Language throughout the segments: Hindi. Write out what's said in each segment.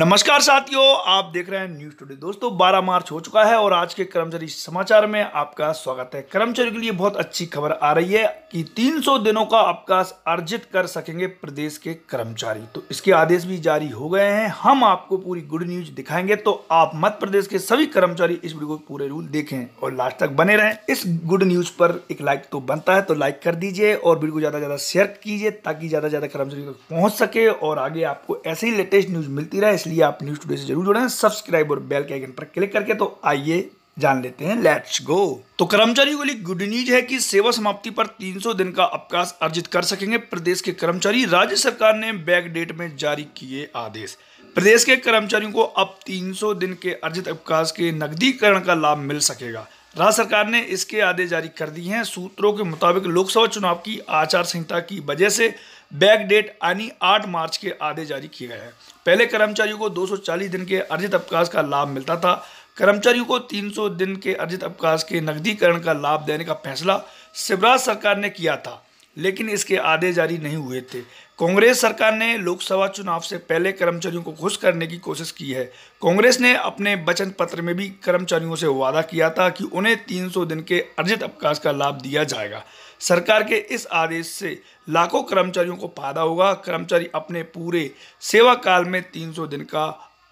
नमस्कार साथियों आप देख रहे हैं न्यूज टुडे दोस्तों 12 मार्च हो चुका है और आज के कर्मचारी समाचार में आपका स्वागत है कर्मचारी के लिए बहुत अच्छी खबर आ रही है कि 300 दिनों का अवकाश अर्जित कर सकेंगे प्रदेश के कर्मचारी तो इसके आदेश भी जारी हो गए हैं हम आपको पूरी गुड न्यूज दिखाएंगे तो आप मध्य प्रदेश के सभी कर्मचारी इस वीडियो को पूरे रूल देखें और लास्ट तक बने रहे इस गुड न्यूज पर एक लाइक तो बनता है तो लाइक कर दीजिए और वीडियो को ज्यादा ज्यादा शेयर कीजिए ताकि ज्यादा ज्यादा कर्मचारी तक पहुंच सके और आगे आपको ऐसे ही लेटेस्ट न्यूज मिलती रहे इसलिए आप न्यूज़ टूडे से जरूर जुड़े सब्सक्राइब और बेल के आइकन पर क्लिक करके तो आइए जान लेते हैं लेट्स गो तो कर्मचारियों के लिए गुड न्यूज है कि सेवा समाप्ति पर 300 दिन का अवकाश अर्जित कर सकेंगे प्रदेश के कर्मचारी राज्य सरकार ने बैक डेट में जारी किए आदेश प्रदेश के कर्मचारियों को अब 300 दिन के अर्जित अवकाश के नकदीकरण का लाभ मिल सकेगा राज्य सरकार ने इसके आदेश जारी कर दिए हैं सूत्रों के मुताबिक लोकसभा चुनाव की आचार संहिता की वजह से बैक डेट यानी 8 मार्च के आदेश जारी किए गए हैं पहले कर्मचारियों को 240 दिन के अर्जित अवकाश का लाभ मिलता था कर्मचारियों को 300 दिन के अर्जित अवकाश के नकदीकरण का लाभ देने का फैसला शिवराज सरकार ने किया था लेकिन इसके आदेश जारी नहीं हुए थे कांग्रेस सरकार ने लोकसभा चुनाव से पहले कर्मचारियों को खुश करने की कोशिश की है कांग्रेस ने अपने वचन पत्र में भी कर्मचारियों से वादा किया था कि उन्हें 300 दिन के अर्जित अवकाश का लाभ दिया जाएगा सरकार के इस आदेश से लाखों कर्मचारियों को फायदा होगा कर्मचारी अपने पूरे सेवा काल में 300 दिन का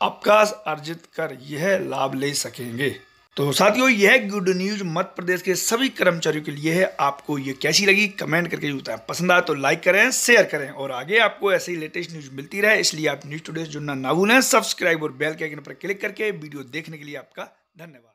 अवकाश अर्जित कर यह लाभ ले सकेंगे तो साथियों यह गुड न्यूज मध्य प्रदेश के सभी कर्मचारियों के लिए है आपको ये कैसी लगी कमेंट करके बताएं पसंद आया तो लाइक करें शेयर करें और आगे आपको ऐसी लेटेस्ट न्यूज मिलती रहे इसलिए आप न्यूज टुडे जुड़ना ना भूलें सब्सक्राइब और बेल के आइकन पर क्लिक करके वीडियो देखने के लिए आपका धन्यवाद